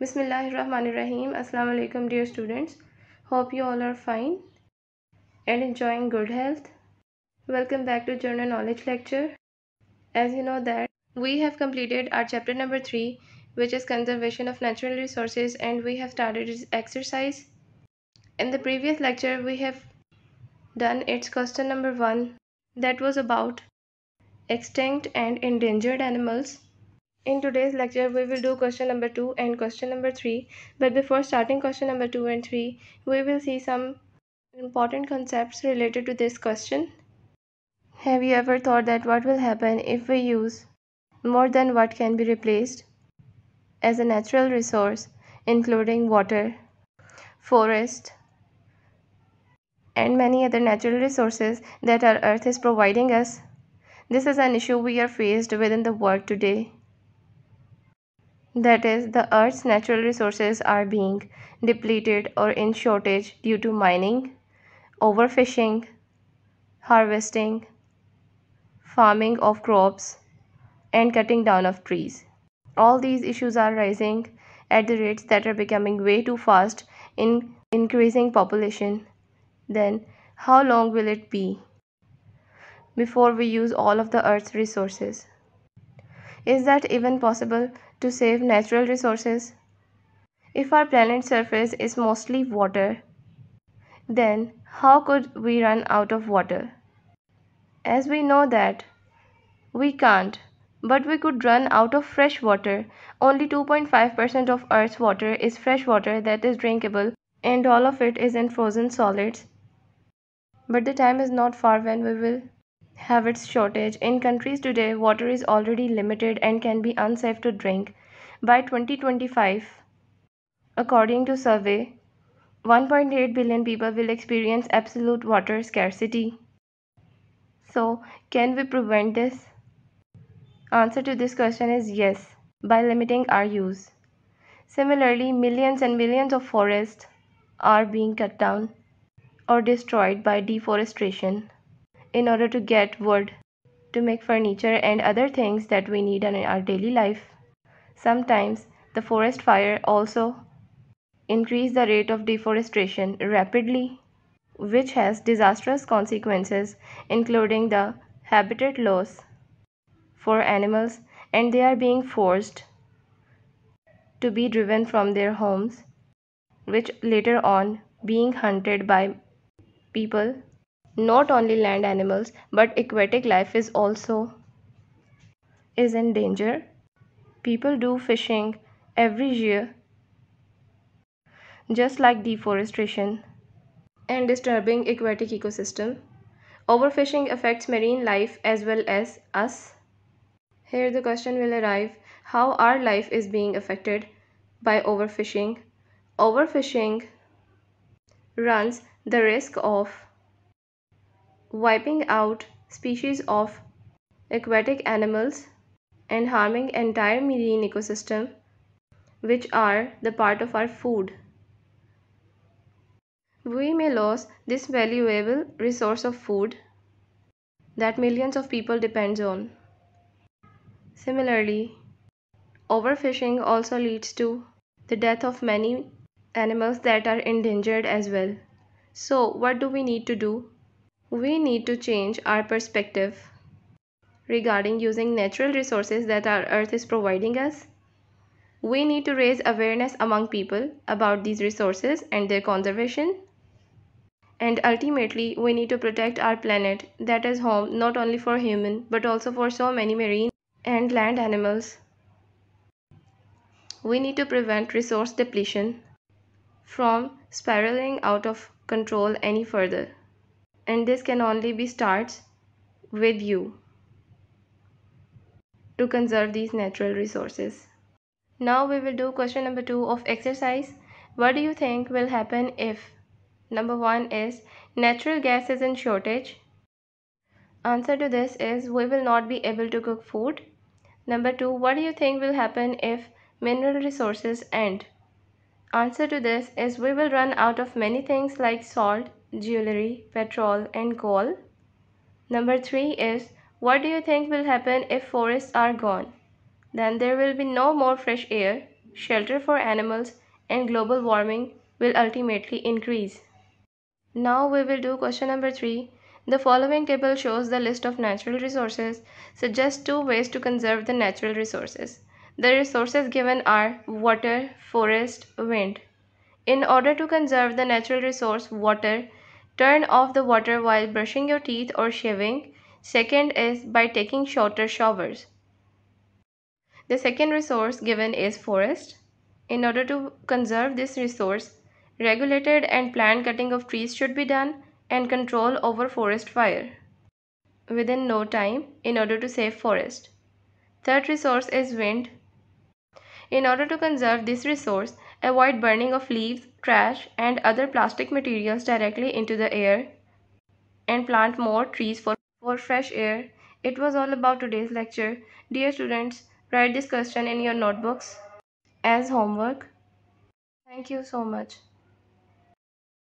Bismillahirrahmanirrahim. Assalamu alaikum dear students. Hope you all are fine and enjoying good health. Welcome back to Journal Knowledge lecture. As you know that we have completed our chapter number 3 which is conservation of natural resources and we have started its exercise. In the previous lecture we have done its question number 1 that was about extinct and endangered animals. In today's lecture, we will do question number 2 and question number 3. But before starting question number 2 and 3, we will see some important concepts related to this question. Have you ever thought that what will happen if we use more than what can be replaced as a natural resource, including water, forest, and many other natural resources that our earth is providing us? This is an issue we are faced within the world today. That is, the Earth's natural resources are being depleted or in shortage due to mining, overfishing, harvesting, farming of crops, and cutting down of trees. All these issues are rising at the rates that are becoming way too fast in increasing population. Then, how long will it be before we use all of the Earth's resources. Is that even possible to save natural resources? If our planet's surface is mostly water, then how could we run out of water? As we know that we can't, but we could run out of fresh water. Only 2.5% of Earth's water is fresh water that is drinkable, and all of it is in frozen solids. But the time is not far when we will have its shortage. In countries today, water is already limited and can be unsafe to drink. By 2025, according to survey, 1.8 billion people will experience absolute water scarcity. So, can we prevent this? Answer to this question is yes, by limiting our use. Similarly, millions and millions of forests are being cut down or destroyed by deforestation in order to get wood to make furniture and other things that we need in our daily life. Sometimes the forest fire also increase the rate of deforestation rapidly which has disastrous consequences including the habitat loss for animals and they are being forced to be driven from their homes which later on being hunted by people not only land animals but aquatic life is also is in danger. People do fishing every year just like deforestation and disturbing aquatic ecosystem. Overfishing affects marine life as well as us. Here the question will arrive how our life is being affected by overfishing. Overfishing runs the risk of wiping out species of aquatic animals and harming entire marine ecosystem which are the part of our food. We may lose this valuable resource of food that millions of people depend on. Similarly, overfishing also leads to the death of many animals that are endangered as well. So, what do we need to do we need to change our perspective regarding using natural resources that our earth is providing us. We need to raise awareness among people about these resources and their conservation. And ultimately, we need to protect our planet that is home not only for human but also for so many marine and land animals. We need to prevent resource depletion from spiraling out of control any further and this can only be starts with you to conserve these natural resources. Now we will do question number 2 of exercise. What do you think will happen if number 1 is natural gas is in shortage? Answer to this is we will not be able to cook food. Number 2 what do you think will happen if mineral resources end? Answer to this is we will run out of many things like salt, jewelry, petrol, and coal? Number three is what do you think will happen if forests are gone? Then there will be no more fresh air, shelter for animals, and global warming will ultimately increase. Now we will do question number three. The following table shows the list of natural resources. Suggest two ways to conserve the natural resources. The resources given are water, forest, wind. In order to conserve the natural resource water, Turn off the water while brushing your teeth or shaving. Second is by taking shorter showers. The second resource given is forest. In order to conserve this resource, regulated and planned cutting of trees should be done and control over forest fire within no time in order to save forest. Third resource is wind. In order to conserve this resource, Avoid burning of leaves, trash and other plastic materials directly into the air and plant more trees for, for fresh air. It was all about today's lecture. Dear students, write this question in your notebooks as homework. Thank you so much.